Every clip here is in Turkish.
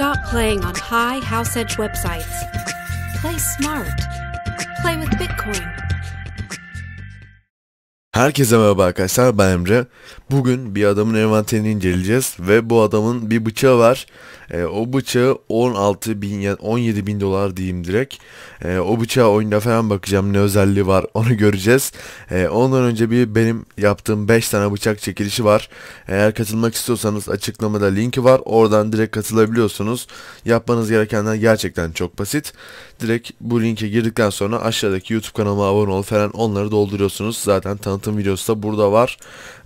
Stop playing on high house edge websites. Play smart. Play with Bitcoin. Herkese merhaba arkadaşlar ben Emre. Bugün bir adamın envanterini inceleyeceğiz ve bu adamın bir bıçağı var. E, o bıçağı 16 bin, 17 bin dolar diyeyim direkt. E, o bıçağı oyunda falan bakacağım ne özelliği var onu göreceğiz. E, ondan önce bir benim yaptığım 5 tane bıçak çekilişi var. Eğer katılmak istiyorsanız açıklamada linki var. Oradan direkt katılabiliyorsunuz. Yapmanız gerekenler gerçekten çok basit. Direkt bu linke girdikten sonra aşağıdaki YouTube kanalıma abone ol falan onları dolduruyorsunuz. Zaten tanıtım anlattığım videosu da burada var.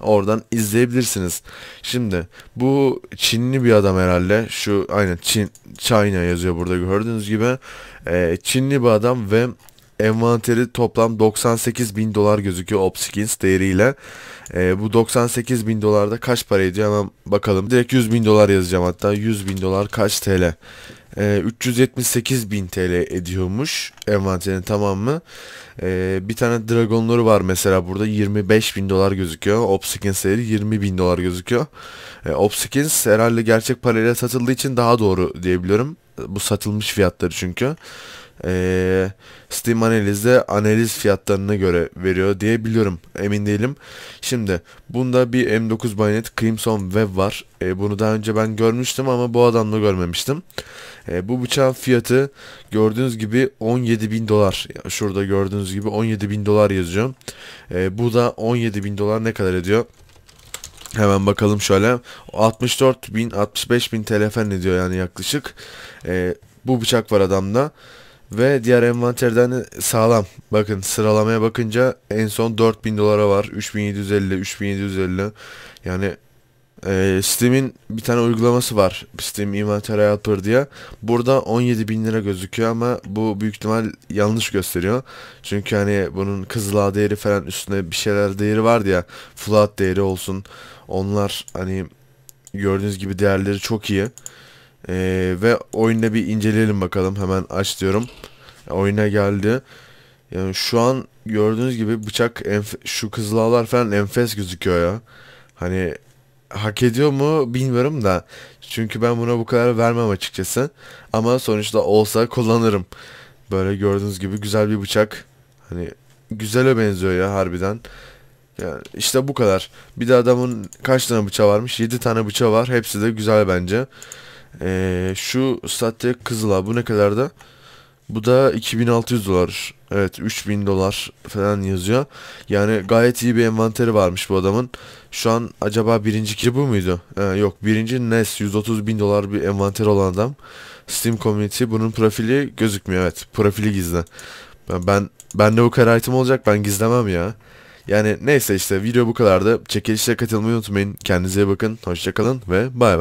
Oradan izleyebilirsiniz. Şimdi bu Çinli bir adam herhalde. Şu aynen Çin China yazıyor burada gördüğünüz gibi. Ee, Çinli bir adam ve envanteri toplam 98 bin dolar gözüküyor Opskins değeriyle. E, bu 98 bin dolarda kaç para ediyor hemen bakalım. Direkt 100 bin dolar yazacağım hatta 100 bin dolar kaç TL e, ee, 378 bin TL ediyormuş envanterin tamamı. E, bir tane dragonları var mesela burada 25 bin dolar gözüküyor. Obskins'leri 20 bin dolar gözüküyor. E, ee, Obskins herhalde gerçek parayla satıldığı için daha doğru diyebiliyorum. Bu satılmış fiyatları çünkü. Eee Steam analizde analiz fiyatlarına göre veriyor diye biliyorum. Emin değilim. Şimdi bunda bir M9 bayonet Crimson Web var. E, bunu daha önce ben görmüştüm ama bu adamla görmemiştim. E, bu bıçağın fiyatı gördüğünüz gibi 17 bin dolar. Şurada gördüğünüz gibi 17 bin dolar yazıyor. E, bu da 17 bin dolar ne kadar ediyor? Hemen bakalım şöyle. 64 bin 65 bin TL falan ediyor yani yaklaşık. E, bu bıçak var adamda. Ve diğer envanterden sağlam. Bakın sıralamaya bakınca en son 4000 dolara var. 3750, 3750. Yani e, Steam'in bir tane uygulaması var. Steam Inventory Helper diye. Burada 17 bin lira gözüküyor ama bu büyük ihtimal yanlış gösteriyor. Çünkü hani bunun kızıl ağ değeri falan üstüne bir şeyler değeri var ya. Flat değeri olsun. Onlar hani gördüğünüz gibi değerleri çok iyi. E, ve oyunda bir inceleyelim bakalım. Hemen aç diyorum oyuna geldi. Yani şu an gördüğünüz gibi bıçak şu kızılağlar falan enfes gözüküyor ya. Hani hak ediyor mu bilmiyorum da. Çünkü ben buna bu kadar vermem açıkçası. Ama sonuçta olsa kullanırım. Böyle gördüğünüz gibi güzel bir bıçak. Hani güzele benziyor ya harbiden. Yani işte bu kadar. Bir de adamın kaç tane bıçağı varmış? 7 tane bıçağı var. Hepsi de güzel bence. Ee, şu saatte kızıla bu ne kadar da? Bu da 2600 dolar. Evet 3000 dolar falan yazıyor. Yani gayet iyi bir envanteri varmış bu adamın. Şu an acaba birinci kişi bu muydu? Ee, yok birinci Nes 130 bin dolar bir envanteri olan adam. Steam Community bunun profili gözükmüyor evet. Profili gizli. Ben, ben bende bu kadar item olacak ben gizlemem ya. Yani neyse işte video bu kadardı. Çekilişe katılmayı unutmayın. Kendinize iyi bakın. Hoşçakalın ve bay bay.